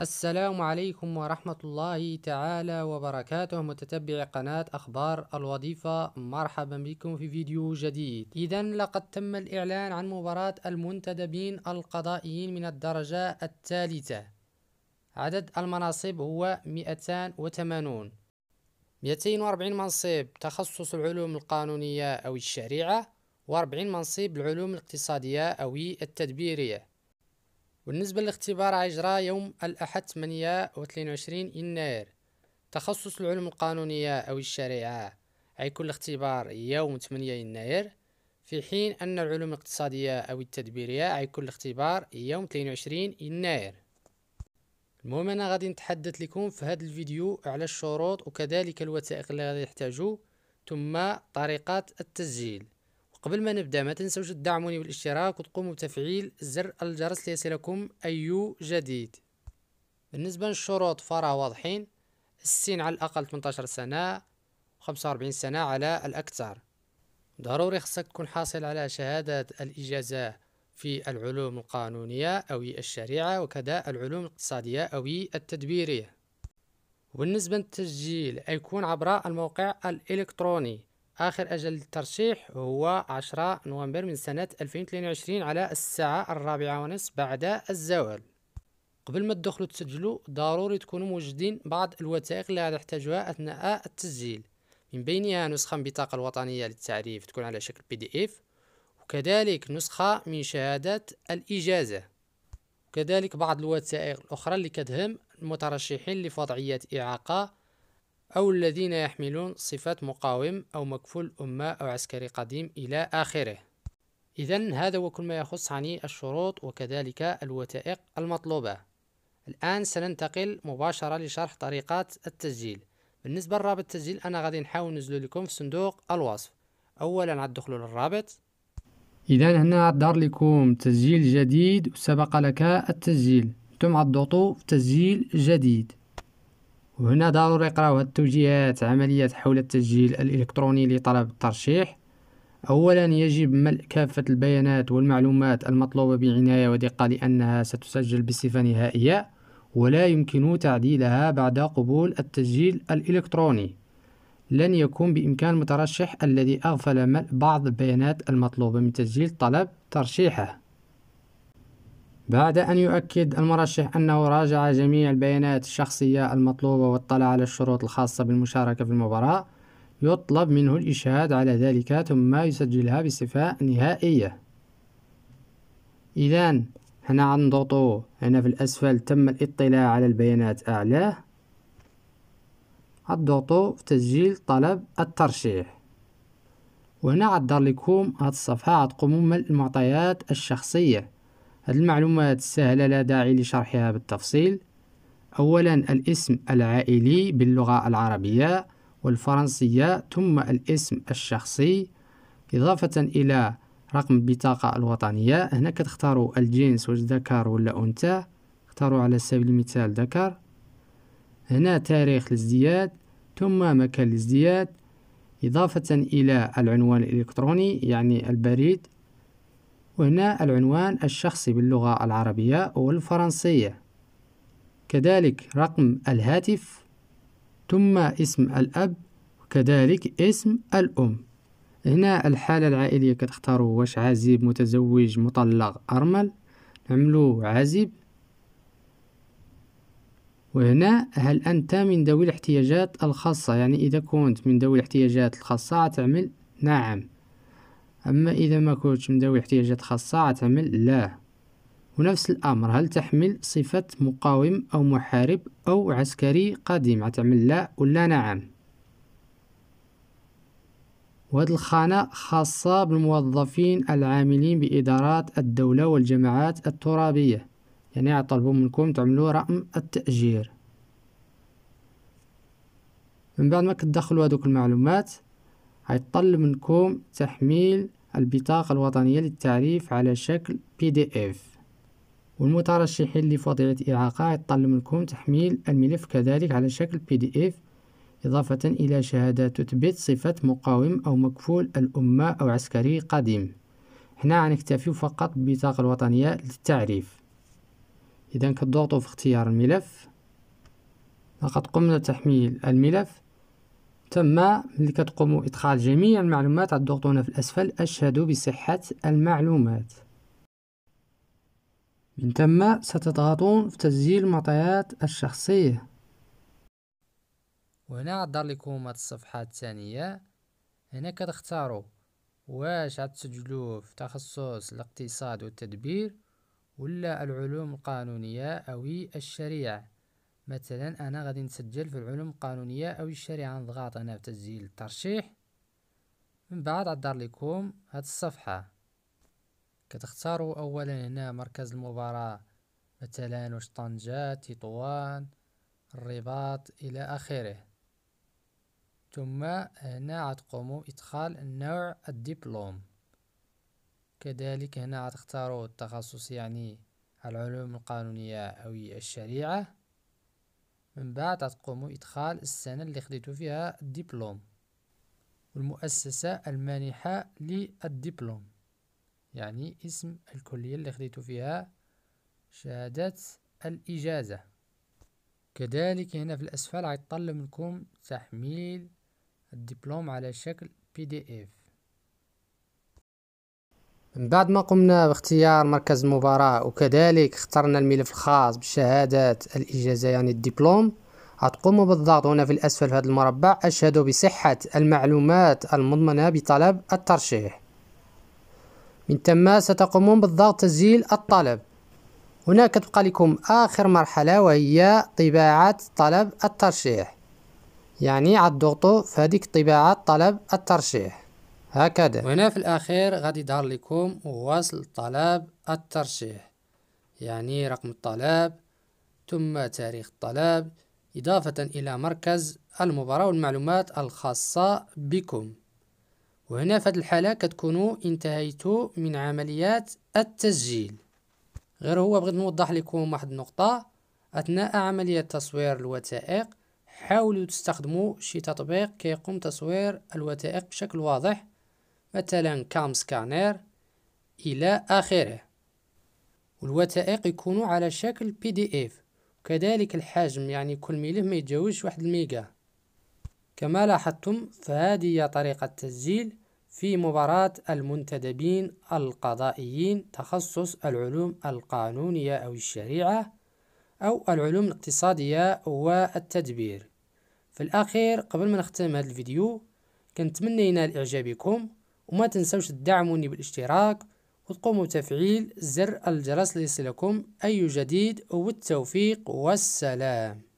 السلام عليكم ورحمة الله تعالى وبركاته متتبعي قناة أخبار الوظيفة مرحبا بكم في فيديو جديد إذا لقد تم الإعلان عن مباراة المنتدبين القضائيين من الدرجة الثالثة عدد المناصب هو 280 240 منصب تخصص العلوم القانونية أو الشريعة و40 منصب العلوم الاقتصادية أو التدبيرية بالنسبة للاختبار عيجرى يوم الأحد 28 يناير تخصص العلوم القانونية أو الشريعة عيكون الاختبار يوم 8 يناير في حين أن العلوم الاقتصادية أو التدبيرية عيكون الاختبار يوم 22 يناير المهم أنا غادي نتحدث لكم في هذا الفيديو على الشروط وكذلك الوثائق اللي غادي يحتاجوه ثم طريقة التسجيل قبل ما نبدا ما تنسوش تدعموني بالاشتراك وتقوموا بتفعيل زر الجرس ليصلكم اي جديد بالنسبه للشروط فراه واضحين السن على الاقل 18 سنه و45 سنه على الاكثر ضروري خصك تكون حاصل على شهاده الاجازه في العلوم القانونيه او الشريعه وكذا العلوم الاقتصاديه او التدبيريه وبالنسبه للتسجيل يكون عبر الموقع الالكتروني آخر أجل الترشيح هو 10 نوفمبر من سنة 2022 على الساعة الرابعة ونصف بعد الزوال قبل ما تدخلوا تسجلوا ضروري تكونوا موجدين بعض الوثائق اللي تحتاجوها أثناء التسجيل من بينها نسخة من البطاقة الوطنية للتعريف تكون على شكل بي دي اف وكذلك نسخة من شهادة الإجازة وكذلك بعض الوثائق الأخرى اللي كتهم المترشحين لوضعية إعاقة أو الذين يحملون صفات مقاوم أو مكفول أمة أو عسكري قديم إلى آخره إذا هذا هو كل ما يخص عن الشروط وكذلك الوثائق المطلوبة الآن سننتقل مباشرة لشرح طريقة التسجيل بالنسبة لرابط التسجيل أنا غادي نحاول نزله لكم في صندوق الوصف أولا عاد للرابط إذا هنا دار لكم تسجيل جديد وسبق لك التسجيل ثم عاد في تسجيل جديد وهنا ضروري قراو هاد التوجيهات عملية حول التسجيل الإلكتروني لطلب الترشيح أولا يجب ملء كافة البيانات والمعلومات المطلوبة بعناية ودقة لأنها ستسجل بصفة نهائية ولا يمكن تعديلها بعد قبول التسجيل الإلكتروني لن يكون بإمكان المترشح الذي أغفل ملء بعض البيانات المطلوبة من تسجيل طلب ترشيحه بعد أن يؤكد المرشح أنه راجع جميع البيانات الشخصية المطلوبة واطلع على الشروط الخاصة بالمشاركة في المباراة يطلب منه الإشهاد على ذلك ثم يسجلها بصفة نهائية إذا هنا عن ضغطه هنا في الأسفل تم الاطلاع على البيانات أعلاه الضغط في تسجيل طلب الترشيح وهنا عدر لكم هاد الصفحة عتقوموا المعطيات الشخصية هذه المعلومات سهلة لا داعي لشرحها بالتفصيل أولا الاسم العائلي باللغة العربية والفرنسية ثم الاسم الشخصي إضافة إلى رقم البطاقة الوطنية هنا كتختاروا الجنس واش ذكر ولا أنثى اختاروا على سبيل المثال ذكر هنا تاريخ الازدياد ثم مكان الازدياد إضافة إلى العنوان الإلكتروني يعني البريد وهنا العنوان الشخصي باللغة العربية والفرنسية كذلك رقم الهاتف ثم اسم الأب وكذلك اسم الأم هنا الحالة العائلية كتختاروا واش عازب متزوج مطلق أرمل نعملو عازب وهنا هل أنت من ذوي الاحتياجات الخاصة يعني إذا كنت من ذوي الاحتياجات الخاصة تعمل نعم أما إذا ما كنتش مداوي احتياجات خاصة عتعمل لا ونفس الأمر هل تحمل صفة مقاوم أو محارب أو عسكري قديم عتعمل لا ولا نعم وهذه الخانة خاصة بالموظفين العاملين بإدارات الدولة والجماعات الترابية يعني أطلبوا منكم تعملوا رقم التأجير من بعد ما كتدخلوا هذوك المعلومات هيتطلب منكم تحميل البطاقة الوطنية للتعريف على شكل بي دي اف والمترشحين لفضيلة إعاقة يتطلب منكم تحميل الملف كذلك على شكل بي دي اف إضافة إلى شهادة تثبت صفة مقاوم أو مكفول الأمة أو عسكري قديم هنا غنكتفيو فقط بالبطاقة الوطنية للتعريف إذا كضغطوا في اختيار الملف لقد قمنا بتحميل الملف تم ملي كتقوموا ادخال جميع المعلومات الضغط هنا في الاسفل اشهد بصحه المعلومات من ثم ستضغطون في تسجيل المعطيات الشخصيه وهنا غدار لكم هاد الصفحه الثانيه هنا كتختاروا واش غتسجلوه في تخصص الاقتصاد والتدبير ولا العلوم القانونيه او الشريعه مثلا انا غادي نسجل في العلوم القانونيه او الشريعه نضغط هنا في تسجيل الترشيح من بعد عدار لكم هاد الصفحه كتختاروا اولا هنا مركز المباراه مثلا واش طنجه تطوان الرباط الى اخره ثم هنا غتقوموا ادخال نوع الدبلوم كذلك هنا غتختاروا التخصص يعني العلوم القانونيه او الشريعه من بعد تقوموا إدخال السنة اللي خديتو فيها الدبلوم والمؤسسة المانحة للدبلوم يعني اسم الكلية اللي خديتو فيها شهادة الإجازة كذلك هنا في الأسفل غيطلب منكم تحميل الدبلوم على شكل بي دي اف من بعد ما قمنا باختيار مركز المباراة وكذلك اخترنا الملف الخاص بالشهادات الإجازة يعني الدبلوم هتقوموا بالضغط هنا في الأسفل في هذا المربع أشهدوا بصحة المعلومات المضمنة بطلب الترشيح من ثم ستقومون بالضغط تسجيل الطلب هنا كتبقى لكم آخر مرحلة وهي طباعة طلب الترشيح يعني عاد في هذه طباعة طلب الترشيح هكذا وهنا في الأخير غادي يظهر لكم وصل طلب الترشيح يعني رقم الطلب ثم تاريخ الطلب إضافة إلى مركز المباراة والمعلومات الخاصة بكم وهنا في هذه الحالة كتكونوا انتهيتوا من عمليات التسجيل غير هو بغيت نوضح لكم واحد النقطة أثناء عملية تصوير الوثائق حاولوا تستخدموا شي تطبيق كيقوم تصوير الوثائق بشكل واضح مثلا كام سكانير إلى آخره والوثائق يكونوا على شكل بي دي اف وكذلك الحجم يعني كل ملف ما يتجاوزش واحد الميجا كما لاحظتم فهذه هي طريقة تسجيل في مباراة المنتدبين القضائيين تخصص العلوم القانونية أو الشريعة أو العلوم الاقتصادية والتدبير في الأخير قبل ما نختم هذا الفيديو كنتمنى ينال إعجابكم وما تنسوش تدعموني بالاشتراك وتقوموا بتفعيل زر الجرس ليصلكم أي جديد والتوفيق والسلام